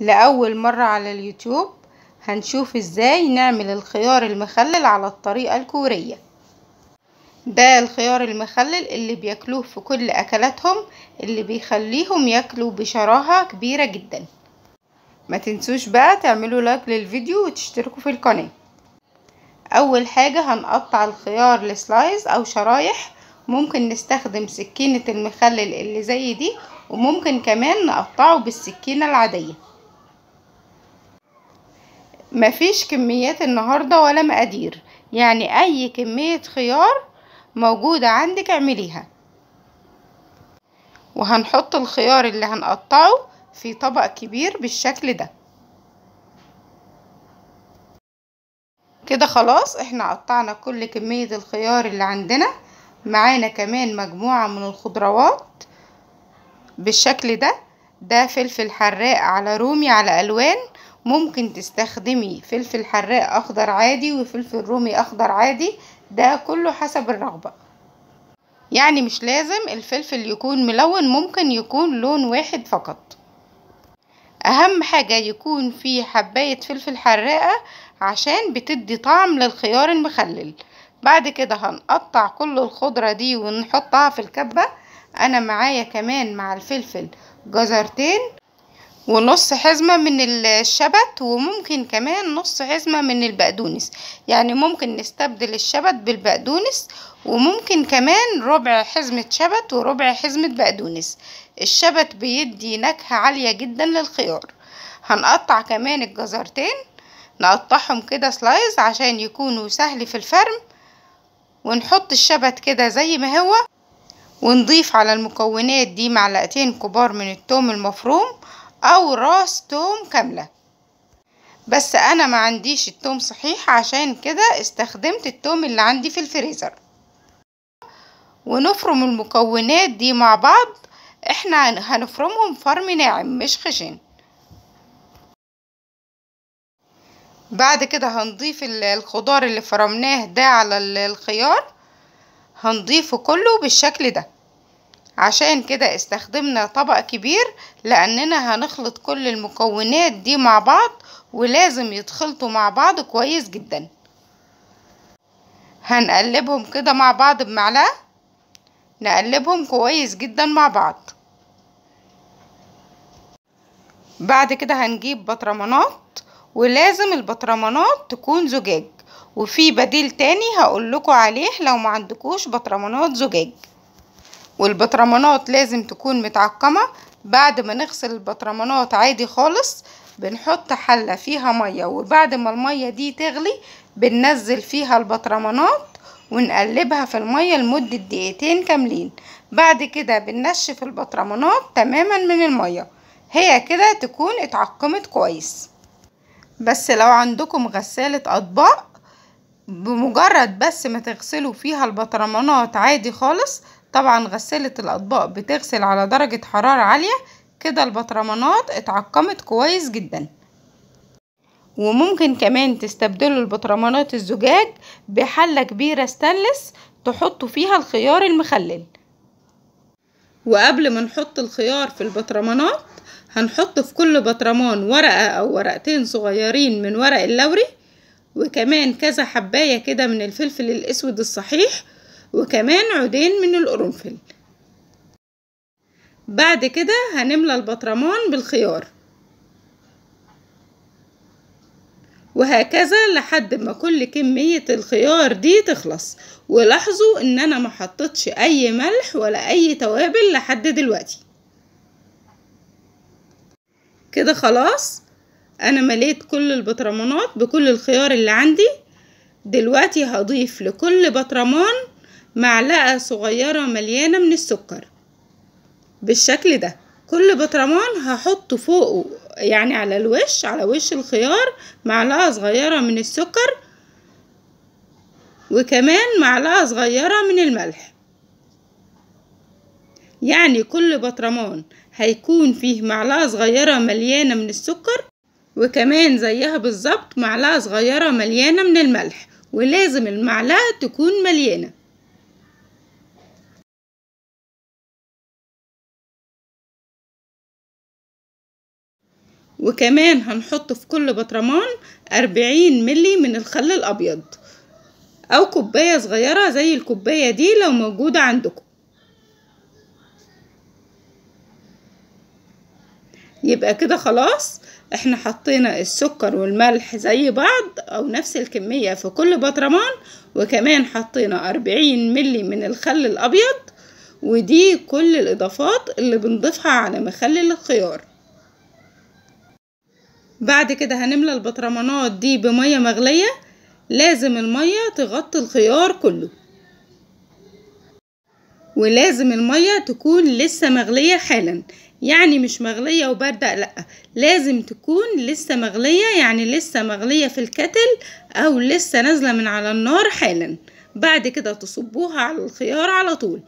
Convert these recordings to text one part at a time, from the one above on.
لأول مرة على اليوتيوب هنشوف ازاي نعمل الخيار المخلل على الطريقة الكورية ده الخيار المخلل اللي بياكلوه في كل أكلاتهم اللي بيخليهم ياكلوا بشراهة كبيرة جدا ما تنسوش بقى تعملوا لايك للفيديو وتشتركوا في القناة أول حاجة هنقطع الخيار لسلايز أو شرايح ممكن نستخدم سكينة المخلل اللي زي دي وممكن كمان نقطعه بالسكينة العادية مفيش كميات النهاردة ولا مقادير يعني اي كمية خيار موجودة عندك اعمليها وهنحط الخيار اللي هنقطعه في طبق كبير بالشكل ده كده خلاص احنا قطعنا كل كمية الخيار اللي عندنا معانا كمان مجموعة من الخضروات بالشكل ده ده فلفل حراق على رومي على الوان ممكن تستخدمي فلفل حراق اخضر عادي وفلفل رومي اخضر عادي ده كله حسب الرغبة يعني مش لازم الفلفل يكون ملون ممكن يكون لون واحد فقط اهم حاجة يكون فيه حباية فلفل حراقة عشان بتدي طعم للخيار المخلل بعد كده هنقطع كل الخضرة دي ونحطها في الكبة انا معايا كمان مع الفلفل جزرتين ونص حزمة من الشبت وممكن كمان نص حزمة من البقدونس يعني ممكن نستبدل الشبت بالبقدونس وممكن كمان ربع حزمة شبت وربع حزمة بقدونس الشبت بيدي نكهة عالية جدا للخيار هنقطع كمان الجزرتين نقطعهم كده سلايز عشان يكونوا سهل في الفرم ونحط الشبت كده زي ما هو ونضيف على المكونات دي معلقتين كبار من التوم المفروم أو راس توم كاملة بس أنا ما عنديش التوم صحيح عشان كده استخدمت التوم اللي عندي في الفريزر ونفرم المكونات دي مع بعض احنا هنفرمهم فرم ناعم مش خشن بعد كده هنضيف الخضار اللي فرمناه ده على الخيار هنضيفه كله بالشكل ده عشان كده استخدمنا طبق كبير لأننا هنخلط كل المكونات دي مع بعض ولازم يتخلطوا مع بعض كويس جدا هنقلبهم كده مع بعض بمعلقة نقلبهم كويس جدا مع بعض بعد كده هنجيب بطرمانات ولازم البطرمانات تكون زجاج وفي بديل تاني هقول لكم عليه لو ما عندكوش بطرمانات زجاج والبطرمانات لازم تكون متعقمة بعد ما نغسل البطرمانات عادي خالص بنحط حلة فيها مية وبعد ما المية دي تغلي بننزل فيها البطرمانات ونقلبها في المية لمدة دقيقتين كاملين بعد كده بننشف البطرمانات تماما من المية هي كده تكون اتعقمت كويس بس لو عندكم غسالة اطباق بمجرد بس ما تغسلوا فيها البطرمانات عادي خالص طبعا غسالة الأطباق بتغسل على درجة حرارة عالية كده البطرمانات اتعقمت كويس جدا وممكن كمان تستبدلوا البطرمانات الزجاج بحلة كبيرة ستانلس تحطوا فيها الخيار المخلل وقبل ما نحط الخيار في البطرمانات هنحط في كل بطرمان ورقة أو ورقتين صغيرين من ورق اللوري وكمان كذا حباية كده من الفلفل الأسود الصحيح وكمان عودين من القرنفل بعد كده هنملى البطرمان بالخيار وهكذا لحد ما كل كمية الخيار دي تخلص ولاحظوا ان انا حطتش اي ملح ولا اي توابل لحد دلوقتي كده خلاص انا مليت كل البطرمانات بكل الخيار اللي عندي دلوقتي هضيف لكل بطرمان معلقة صغيرة مليانة من السكر بالشكل ده كل بطرمان هحط فوقه يعني على الوش على وش الخيار معلقة صغيرة من السكر وكمان معلقة صغيرة من الملح يعني كل بطرمان هيكون فيه معلقة صغيرة مليانة من السكر وكمان زيها بالظبط معلقة صغيرة مليانة من الملح ولازم المعلقة تكون مليانة وكمان هنحط في كل بطرمان أربعين ملي من الخل الأبيض أو كوباية صغيرة زي الكوباية دي لو موجودة عندكم يبقى كده خلاص احنا حطينا السكر والملح زي بعض او نفس الكمية في كل بطرمان وكمان حطينا أربعين ملي من الخل الأبيض ودي كل الإضافات اللي بنضيفها على مخلل الخيار بعد كده هنملى البطرمانات دي بمية مغلية لازم المية تغطي الخيار كله ولازم المية تكون لسه مغلية حالا يعني مش مغلية وبردة لأ لازم تكون لسه مغلية يعني لسه مغلية في الكتل أو لسه نازلة من على النار حالا بعد كده تصبوها على الخيار على طول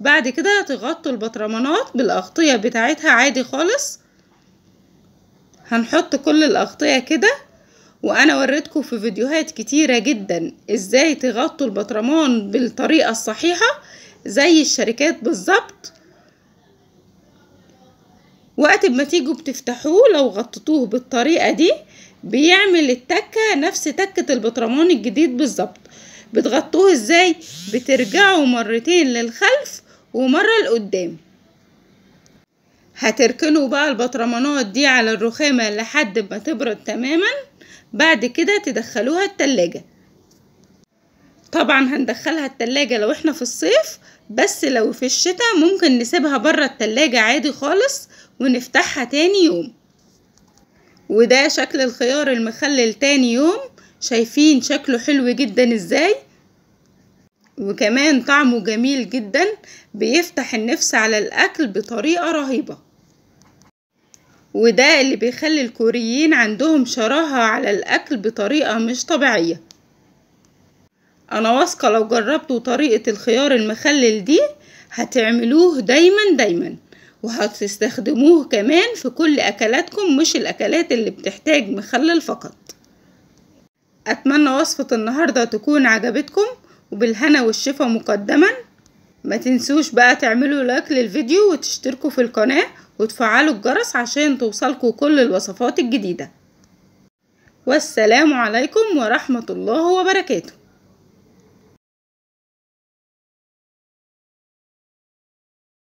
بعد كده تغطوا البطرمانات بالأغطية بتاعتها عادي خالص هنحط كل الأغطية كده وأنا وريتكم في فيديوهات كتيرة جدا إزاي تغطوا البطرمان بالطريقة الصحيحة زي الشركات بالظبط وقت ما تيجوا بتفتحوه لو غطيتوه بالطريقة دي بيعمل التكة نفس تكة البطرمان الجديد بالظبط بتغطوه ازاي بترجعوا مرتين للخلف ومرة لقدام هتركنوا بقى البطرمانات دي على الرخامة لحد ما تبرد تماما بعد كده تدخلوها التلاجة طبعا هندخلها التلاجة لو احنا في الصيف بس لو في الشتاء ممكن نسيبها بره التلاجة عادي خالص ونفتحها تاني يوم وده شكل الخيار المخلل تاني يوم شايفين شكله حلو جدا ازاي وكمان طعمه جميل جدا بيفتح النفس على الاكل بطريقة رهيبة وده اللي بيخلي الكوريين عندهم شراهة على الأكل بطريقة مش طبيعية أنا واثقة لو جربتوا طريقة الخيار المخلل دي هتعملوه دايما دايما وهتستخدموه كمان في كل أكلاتكم مش الأكلات اللي بتحتاج مخلل فقط أتمنى وصفة النهاردة تكون عجبتكم وبالهنا والشفا مقدما ما تنسوش بقى تعملوا لايك للفيديو وتشتركوا في القناة وتفعلوا الجرس عشان توصلكوا كل الوصفات الجديدة والسلام عليكم ورحمة الله وبركاته